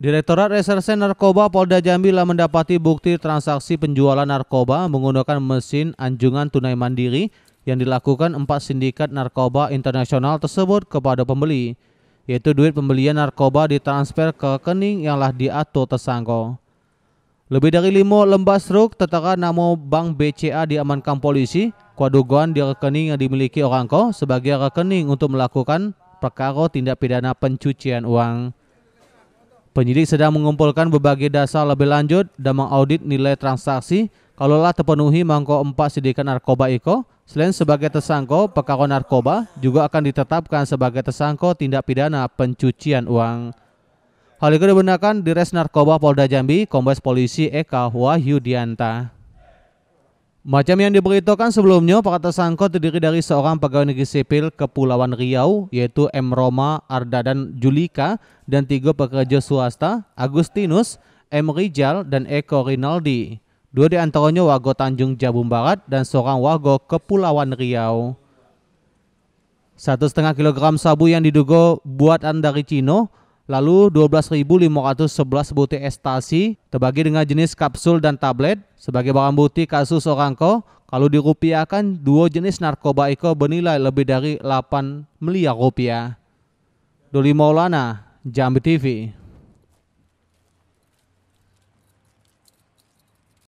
Direktorat Reserse Narkoba Polda Jambi telah mendapati bukti transaksi penjualan narkoba menggunakan mesin anjungan tunai mandiri yang dilakukan empat sindikat narkoba internasional tersebut kepada pembeli, yaitu duit pembelian narkoba ditransfer ke rekening yang telah diatur tersangka. Lebih dari lima lembah struk tertera nama Bank BCA diamankan polisi, kuadugan di rekening yang dimiliki orang kau sebagai rekening untuk melakukan perkara tindak pidana pencucian uang. Penyidik sedang mengumpulkan berbagai dasar lebih lanjut dan mengaudit nilai transaksi kalaulah terpenuhi mangko empat sidikan narkoba Eko selain sebagai tersangka perkara narkoba, juga akan ditetapkan sebagai tersangka tindak pidana pencucian uang. Hal itu dibenarkan di Res Narkoba Polda Jambi, Kombes Polisi Eka Wahyudianta. Macam yang diberitakan sebelumnya, para tersangka terdiri dari seorang pegawai negeri sipil Kepulauan Riau, yaitu M. Roma, Arda, dan Julika, dan tiga pekerja swasta, Agustinus, M. Rijal, dan Eko Rinaldi. Dua di antaranya warga Tanjung Jabung Barat dan seorang wago Kepulauan Riau. Satu setengah kilogram sabu yang diduga buatan dari Cino Lalu 12.511 butir estasi terbagi dengan jenis kapsul dan tablet. Sebagai barang bukti kasus orang ko kalau dirupiahkan dua jenis narkoba itu bernilai lebih dari 8 miliar rupiah. Doli Maulana, Jambi TV.